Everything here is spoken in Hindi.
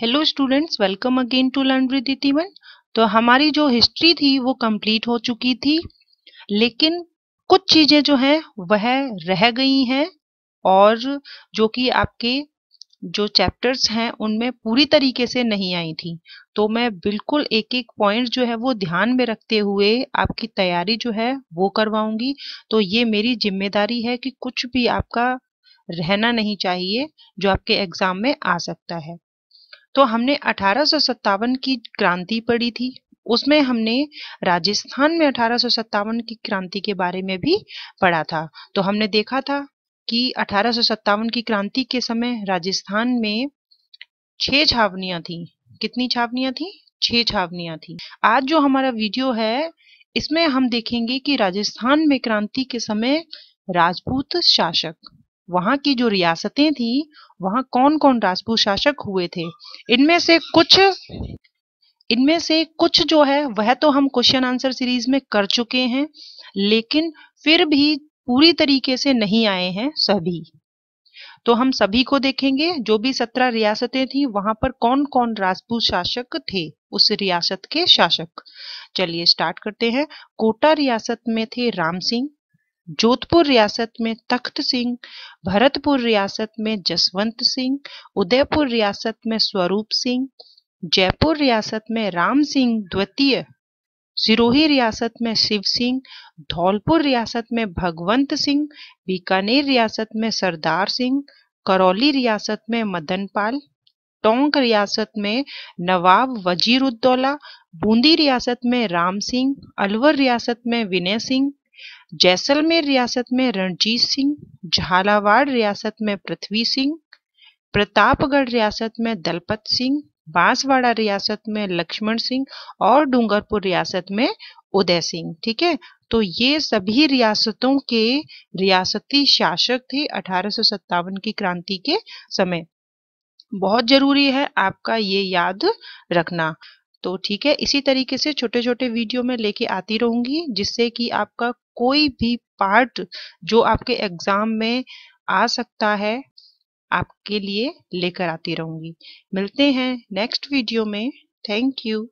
hello students welcome again to learn with इतिवन तो हमारी जो हिस्ट्री थी वो कंप्लीट हो चुकी थी लेकिन कुछ चीज़ें जो हैं वह रह गई हैं और जो कि आपके जो चैप्टर्स हैं उनमें पूरी तरीके से नहीं आई थी तो मैं बिल्कुल एक एक पॉइंट जो है वो ध्यान में रखते हुए आपकी तैयारी जो है वो करवाऊंगी तो ये मेरी जिम्मेदारी है कि कुछ भी आपका रहना नहीं चाहिए जो आपके एग्जाम में आ सकता है तो हमने अठारह की क्रांति पढ़ी थी उसमें हमने राजस्थान में अठारह की क्रांति के बारे में भी पढ़ा था तो हमने देखा था कि अठारह की क्रांति के समय राजस्थान में छह छावनियां थी कितनी छावनियां थी छह छावनियां थी आज जो हमारा वीडियो है इसमें हम देखेंगे कि राजस्थान में क्रांति के समय राजपूत शासक वहाँ की जो रियासतें थी वहाँ कौन कौन राजपूत शासक हुए थे इनमें से कुछ इनमें से कुछ जो है वह तो हम क्वेश्चन आंसर सीरीज में कर चुके हैं लेकिन फिर भी पूरी तरीके से नहीं आए हैं सभी तो हम सभी को देखेंगे जो भी सत्रह रियासतें थी वहां पर कौन कौन राजपूत शासक थे उस रियासत के शासक चलिए स्टार्ट करते हैं कोटा रियासत में थे राम सिंह जोधपुर रियासत में तख्त सिंह भरतपुर रियासत में जसवंत सिंह उदयपुर रियासत में स्वरूप सिंह जयपुर रियासत में राम सिंह द्वितीय सिरोही रियासत में शिव सिंह धौलपुर रियासत में भगवंत सिंह बीकानेर रियासत में सरदार सिंह करौली रियासत में मदन पाल टोंक रियासत में नवाब वजीरुद्दौला बूंदी रियासत में राम सिंह अलवर रियासत में विनय सिंह जैसलमेर रियासत में रणजीत सिंह झालावाड़ रियासत में पृथ्वी सिंह प्रतापगढ़ रियासत में दलपत सिंह बांसवाड़ा रियासत में लक्ष्मण सिंह और डूंगरपुर रियासत में उदय सिंह ठीक है तो ये सभी रियासतों के रियासती शासक थे अठारह की क्रांति के समय बहुत जरूरी है आपका ये याद रखना तो ठीक है इसी तरीके से छोटे छोटे वीडियो में लेके आती रहूंगी जिससे कि आपका कोई भी पार्ट जो आपके एग्जाम में आ सकता है आपके लिए लेकर आती रहूंगी मिलते हैं नेक्स्ट वीडियो में थैंक यू